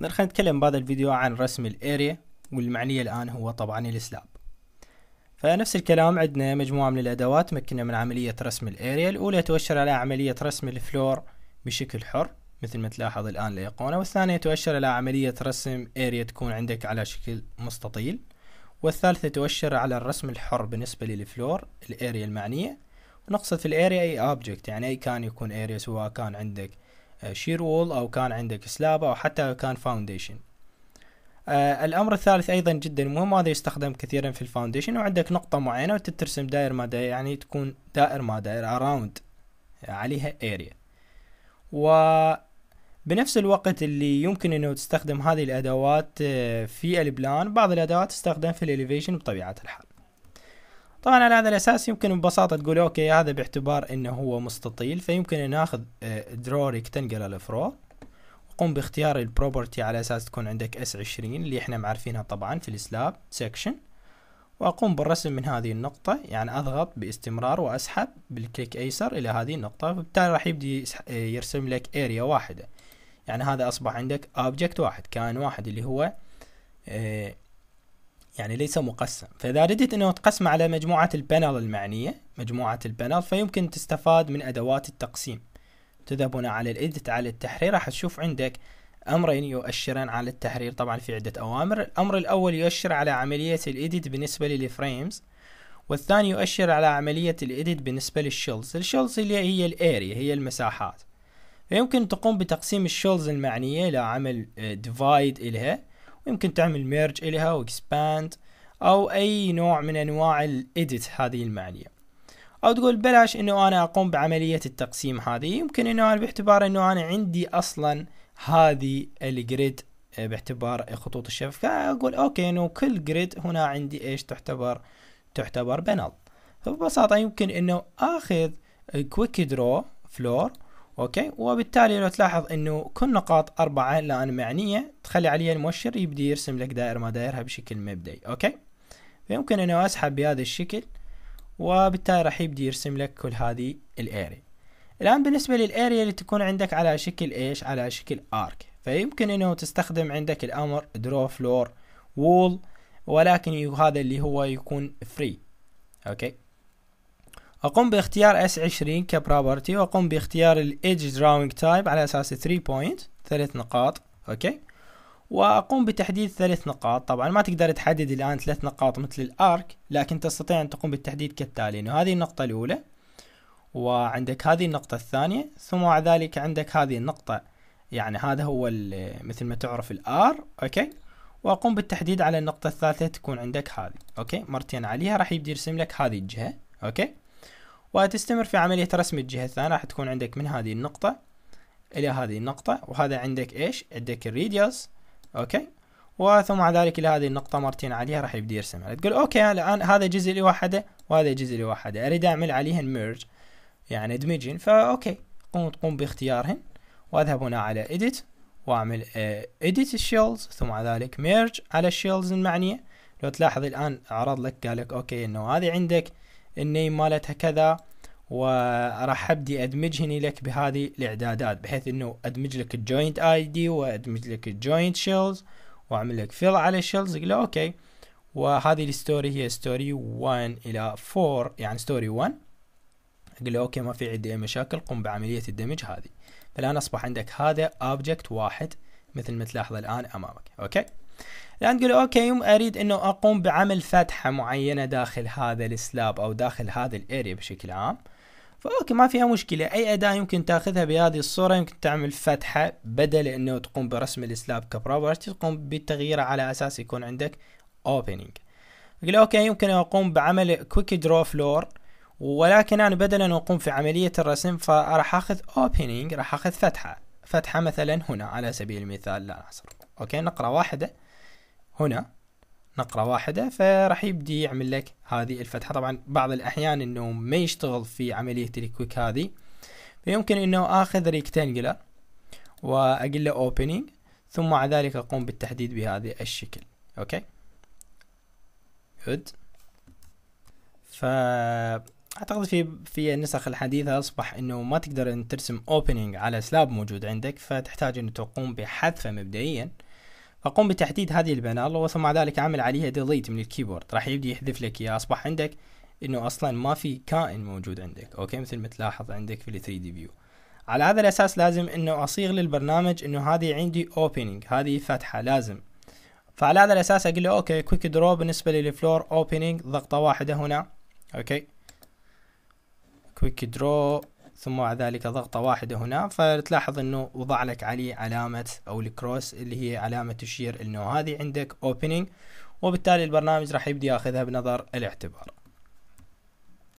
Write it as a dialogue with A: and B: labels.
A: خلينا نتكلم بهذا الفيديو عن رسم الاريا والمعنية الآن هو طبعا السلاب فنفس الكلام عندنا مجموعة من الأدوات تمكننا من عملية رسم الاريا الأولى تؤشر على عملية رسم الفلور بشكل حر مثل ما تلاحظ الآن الأيقونة والثانية تؤشر على عملية رسم اريا تكون عندك على شكل مستطيل والثالثة تؤشر على الرسم الحر بالنسبة للفلور الاريا المعنية ونقصد في الاريا اي اوبجكت يعني اي كان يكون اريا سواء كان عندك شير آه، وول او كان عندك سلاب او حتى كان فاونديشن آه، الامر الثالث ايضا جدا مهم هذا يستخدم كثيرا في الفاونديشن وعندك نقطة معينة وتترسم دائر ما دائر يعني تكون دائر ما دائر اراوند عليها اريا وبنفس الوقت اللي يمكن انه تستخدم هذه الادوات آه، في البلان بعض الادوات تستخدم في الاليفيشن بطبيعة الحال طبعا على هذا الاساس يمكن ببساطه تقول اوكي هذا باعتبار انه هو مستطيل فيمكن ان اخذ درو ريكتنجلر الفرو وقوم باختيار البروبرتي على اساس تكون عندك اس عشرين اللي احنا معرفينها طبعا في السلاب سكشن واقوم بالرسم من هذه النقطة يعني اضغط باستمرار واسحب بالكليك ايسر الى هذه النقطة وبالتالي راح يبدي آه، يرسم لك اريا واحدة يعني هذا اصبح عندك اوبجكت واحد كائن واحد اللي هو آه، يعني ليس مقسم فإذا ردت أنه تقسم على مجموعة البانل المعنية مجموعة البانل فيمكن تستفاد من أدوات التقسيم تذهب هنا على الإدت على التحرير راح تشوف عندك أمرين يؤشران على التحرير طبعا في عدة أوامر الأمر الأول يؤشر على عملية الإدت بالنسبة للفريمز والثاني يؤشر على عملية الإدت بالنسبة للشلز الشلز اللي هي الأريا هي المساحات فيمكن تقوم بتقسيم الشولز المعنية إلى عمل ديفايد آه، إلها يمكن تعمل ميرج إليها واكسباند أو أي نوع من أنواع الإديت هذه المعنية أو تقول بلاش إنه أنا أقوم بعملية التقسيم هذه يمكن إنه أنا باعتبار إنه أنا عندي أصلا هذه الجريد آه، باعتبار خطوط الشبكة أقول أوكي إنه كل جريد هنا عندي إيش تعتبر تعتبر بنل فببساطة يمكن إنه آخذ كويك درو فلور اوكي وبالتالي لو تلاحظ انه كل نقاط اربعة الان معنية تخلي عليها المؤشر يبدي يرسم لك دائرة ما دائرها بشكل مبدئي اوكي فيمكن انه اسحب بهذا الشكل وبالتالي راح يبدي يرسم لك كل هذه الاريا الان بالنسبة للاريا اللي تكون عندك على شكل ايش على شكل ارك فيمكن انه تستخدم عندك الامر درو فلور وول ولكن هذا اللي هو يكون فري اوكي أقوم باختيار S20 كبروبرتي وأقوم باختيار الإيدج دراونج تايب على أساس 3 بوينت ثلاث نقاط أوكي وأقوم بتحديد ثلاث نقاط طبعا ما تقدر تحدد الآن ثلاث نقاط مثل الآرك لكن تستطيع أن تقوم بالتحديد كالتالي أنه هذه النقطة الأولى وعندك هذه النقطة الثانية ثم بعد ذلك عندك هذه النقطة يعني هذا هو مثل ما تعرف الآر أوكي وأقوم بالتحديد على النقطة الثالثة تكون عندك هذه أوكي مرتين عليها راح يبدي يرسم لك هذه الجهة أوكي وتستمر في عملية رسم الجهة الثانية راح تكون عندك من هذه النقطة إلى هذه النقطة وهذا عندك إيش عندك الريديوس أوكي وثم بعد ذلك إلى هذه النقطة مرتين عليها راح يبدي يرسمها تقول أوكي الآن هذا جزء لوحده وهذا جزء لوحده أريد أعمل عليهن ميرج يعني فا أوكي قوم تقوم باختيارهن وأذهب هنا على إديت وأعمل إديت آه، الشيلز ثم مع ذلك ميرج على الشيلز المعنية لو تلاحظ الآن عرض لك قال لك أوكي إنه هذه عندك النيم مالتها كذا وراح ابدي ادمجهني لك بهذه الاعدادات بحيث انه ادمج لك الجوينت اي دي وادمج لك الجوينت شيلز واعمل لك فيل على الشيلز قال له اوكي وهذه الستوري هي ستوري 1 الى 4 يعني ستوري 1 اقول له اوكي ما في عندي اي مشاكل قم بعمليه الدمج هذه فالان اصبح عندك هذا اوبجكت واحد مثل ما تلاحظ الان امامك اوكي الآن يعني تقول أوكي يوم أريد أنه أقوم بعمل فتحة معينة داخل هذا السلاب أو داخل هذا الأريا بشكل عام فأوكي ما فيها مشكلة أي أداة يمكن تاخذها بهذه الصورة يمكن تعمل فتحة بدل أنه تقوم برسم السلاب كبروبرتي تقوم بتغييره على أساس يكون عندك opening أقول أوكي يمكن أقوم بعمل كويك درو فلور ولكن أنا بدلا أن أقوم في عملية الرسم فراح أخذ opening راح أخذ فتحة فتحة مثلا هنا على سبيل المثال لا أحصر أوكي نقرأ واحدة هنا نقرة واحدة فراح يبدي يعمل لك هذه الفتحة طبعا بعض الأحيان أنه ما يشتغل في عملية الكويك هذه فيمكن أنه آخذ ريكتانجلر وأقول له opening ثم مع ذلك أقوم بالتحديد بهذا الشكل أوكي good فأعتقد في في النسخ الحديثة أصبح أنه ما تقدر أن ترسم opening على سلاب موجود عندك فتحتاج أن تقوم بحذفه مبدئيا فقم بتحديد هذه البنال وثم بعد ذلك اعمل عليها ديليت من الكيبورد راح يبدي يحذف لك اياه اصبح عندك انه اصلا ما في كائن موجود عندك اوكي مثل ما تلاحظ عندك في ال 3 دي فيو على هذا الاساس لازم انه اصيغ للبرنامج انه هذه عندي اوبننج هذه فتحه لازم فعلى هذا الاساس اقول له اوكي كويك درو بالنسبه للفلور اوبننج ضغطه واحده هنا اوكي كويك درو ثم بعد ذلك ضغطة واحدة هنا فتلاحظ انه وضع لك عليه علامة او الكروس اللي هي علامة تشير انه هذه عندك opening وبالتالي البرنامج راح يبدي ياخذها بنظر الاعتبار